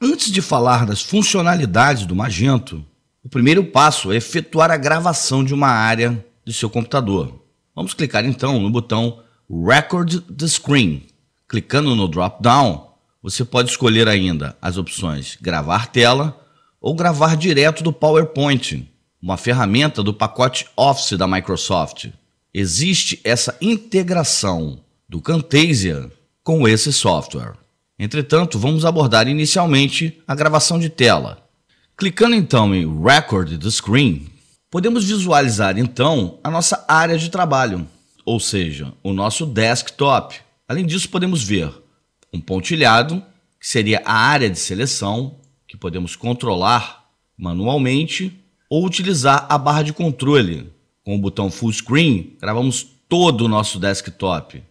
Antes de falar das funcionalidades do Magento, o primeiro passo é efetuar a gravação de uma área de seu computador. Vamos clicar então no botão Record the Screen. Clicando no drop-down, você pode escolher ainda as opções Gravar tela ou gravar direto do PowerPoint, uma ferramenta do pacote Office da Microsoft. Existe essa integração do Camtasia com esse software. Entretanto, vamos abordar inicialmente a gravação de tela. Clicando então em Record the Screen, podemos visualizar então a nossa área de trabalho, ou seja, o nosso desktop. Além disso, podemos ver um pontilhado, que seria a área de seleção, que podemos controlar manualmente, ou utilizar a barra de controle. Com o botão Full Screen, gravamos todo o nosso desktop,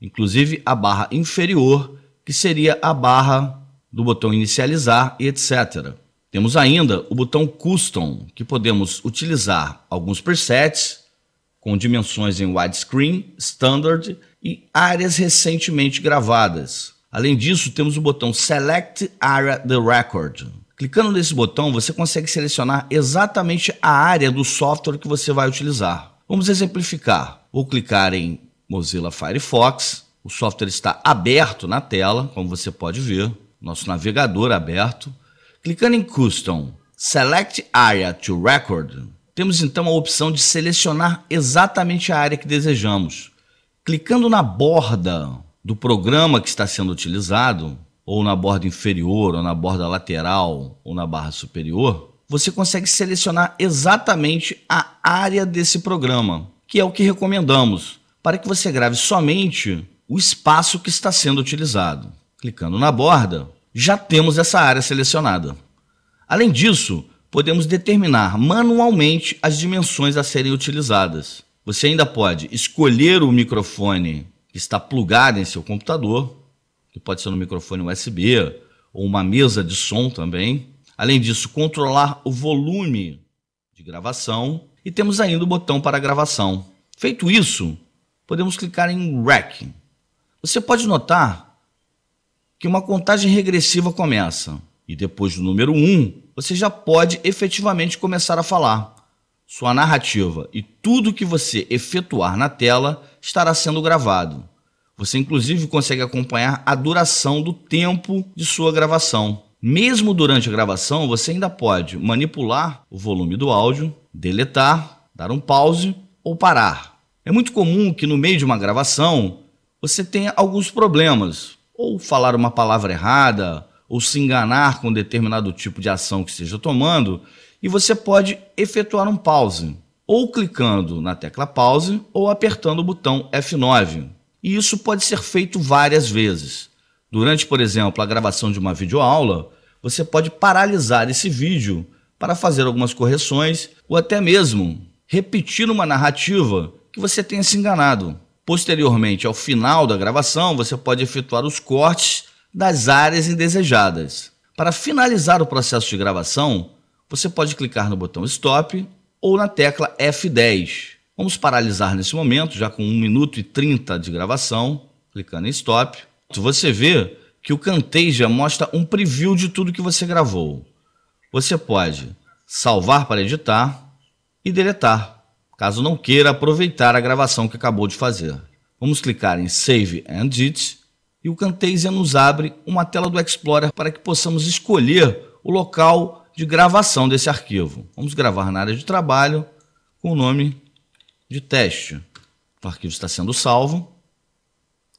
inclusive a barra inferior, que seria a barra do botão inicializar e etc. Temos ainda o botão custom, que podemos utilizar alguns presets com dimensões em widescreen, standard e áreas recentemente gravadas. Além disso, temos o botão select area the record. Clicando nesse botão, você consegue selecionar exatamente a área do software que você vai utilizar. Vamos exemplificar. Vou clicar em Mozilla Firefox o software está aberto na tela, como você pode ver, nosso navegador aberto. Clicando em Custom, Select Area to Record, temos então a opção de selecionar exatamente a área que desejamos. Clicando na borda do programa que está sendo utilizado, ou na borda inferior, ou na borda lateral, ou na barra superior, você consegue selecionar exatamente a área desse programa, que é o que recomendamos, para que você grave somente o espaço que está sendo utilizado. Clicando na borda, já temos essa área selecionada. Além disso, podemos determinar manualmente as dimensões a serem utilizadas. Você ainda pode escolher o microfone que está plugado em seu computador, que pode ser um microfone USB ou uma mesa de som também. Além disso, controlar o volume de gravação e temos ainda o botão para gravação. Feito isso, podemos clicar em rack você pode notar que uma contagem regressiva começa e depois do número 1, um, você já pode efetivamente começar a falar. Sua narrativa e tudo que você efetuar na tela estará sendo gravado. Você, inclusive, consegue acompanhar a duração do tempo de sua gravação. Mesmo durante a gravação, você ainda pode manipular o volume do áudio, deletar, dar um pause ou parar. É muito comum que no meio de uma gravação você tem alguns problemas. Ou falar uma palavra errada, ou se enganar com determinado tipo de ação que esteja tomando, e você pode efetuar um pause, ou clicando na tecla pause, ou apertando o botão F9. E isso pode ser feito várias vezes. Durante, por exemplo, a gravação de uma videoaula, você pode paralisar esse vídeo para fazer algumas correções ou até mesmo repetir uma narrativa que você tenha se enganado. Posteriormente, ao final da gravação, você pode efetuar os cortes das áreas indesejadas. Para finalizar o processo de gravação, você pode clicar no botão Stop ou na tecla F10. Vamos paralisar nesse momento, já com 1 minuto e 30 de gravação, clicando em Stop. Você vê que o Camtasia mostra um preview de tudo que você gravou. Você pode salvar para editar e deletar caso não queira aproveitar a gravação que acabou de fazer. Vamos clicar em Save and Edit e o Camtasia nos abre uma tela do Explorer para que possamos escolher o local de gravação desse arquivo. Vamos gravar na área de trabalho com o nome de teste. O arquivo está sendo salvo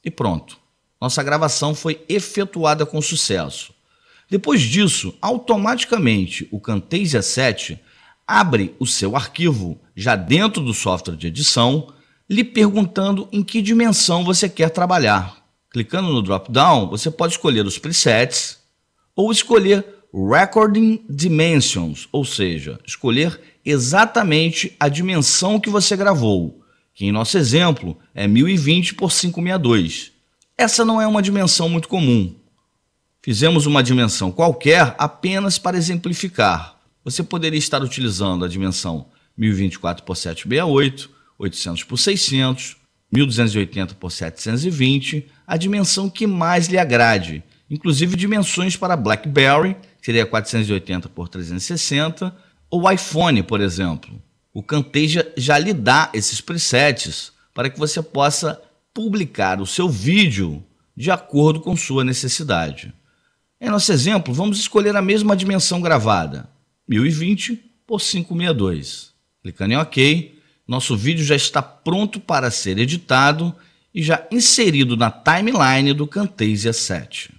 e pronto. Nossa gravação foi efetuada com sucesso. Depois disso, automaticamente o Camtasia 7 abre o seu arquivo, já dentro do software de edição, lhe perguntando em que dimensão você quer trabalhar. Clicando no drop-down, você pode escolher os presets ou escolher Recording Dimensions, ou seja, escolher exatamente a dimensão que você gravou, que em nosso exemplo é 1020 por 562. Essa não é uma dimensão muito comum. Fizemos uma dimensão qualquer apenas para exemplificar você poderia estar utilizando a dimensão 1024 por 768, 800 por 600, 1280 por 720, a dimensão que mais lhe agrade, inclusive dimensões para BlackBerry, que seria 480 por 360, ou iPhone, por exemplo. O Camtasia já lhe dá esses presets para que você possa publicar o seu vídeo de acordo com sua necessidade. Em nosso exemplo, vamos escolher a mesma dimensão gravada, 1020 por 562. Clicando em OK, nosso vídeo já está pronto para ser editado e já inserido na timeline do Camtasia 7.